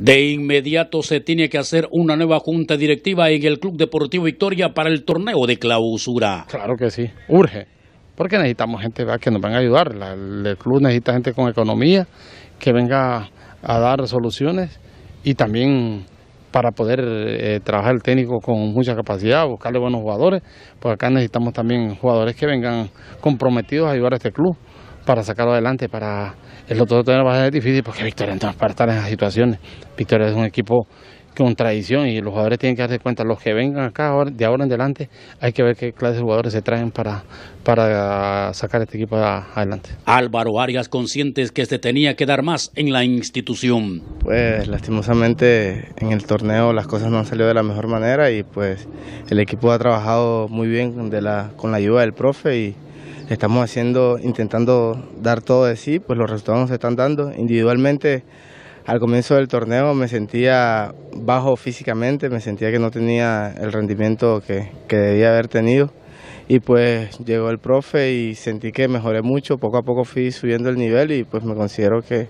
De inmediato se tiene que hacer una nueva junta directiva en el Club Deportivo Victoria para el torneo de clausura. Claro que sí, urge, porque necesitamos gente que nos venga a ayudar. el club necesita gente con economía que venga a dar soluciones y también para poder eh, trabajar el técnico con mucha capacidad, buscarle buenos jugadores, porque acá necesitamos también jugadores que vengan comprometidos a ayudar a este club para sacarlo adelante, para el otro torneo va a ser difícil porque Victoria no para estar en esas situaciones. Victoria es un equipo con tradición y los jugadores tienen que darse cuenta, los que vengan acá de ahora en adelante, hay que ver qué clase de jugadores se traen para, para sacar este equipo adelante. Álvaro Arias, conscientes que se este tenía que dar más en la institución. Pues lastimosamente en el torneo las cosas no han salido de la mejor manera y pues el equipo ha trabajado muy bien con la ayuda del profe y estamos haciendo, intentando dar todo de sí, pues los resultados nos están dando. Individualmente, al comienzo del torneo me sentía bajo físicamente, me sentía que no tenía el rendimiento que, debía haber tenido. Y pues llegó el profe y sentí que mejoré mucho, poco a poco fui subiendo el nivel y pues me considero que,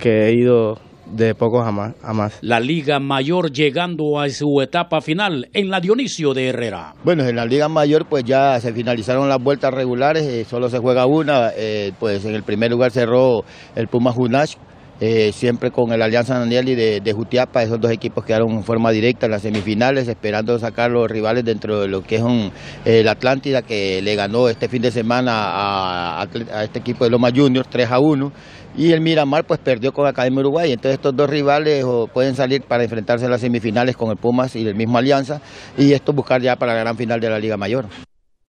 que he ido de pocos a más, La Liga Mayor llegando a su etapa final en la Dionisio de Herrera. Bueno, en la Liga Mayor pues ya se finalizaron las vueltas regulares, eh, solo se juega una, eh, pues en el primer lugar cerró el Puma Junash eh, siempre con el Alianza Daniel y de, de, Jutiapa, esos dos equipos quedaron en forma directa en las semifinales, esperando sacar los rivales dentro de lo que es un, eh, el Atlántida, que le ganó este fin de semana a, este equipo de Loma Juniors 3 a 1, y el Miramar pues perdió con Academia Uruguay, entonces estos dos rivales pueden salir para enfrentarse en las semifinales con el Pumas y el mismo Alianza, y esto buscar ya para la gran final de la Liga Mayor.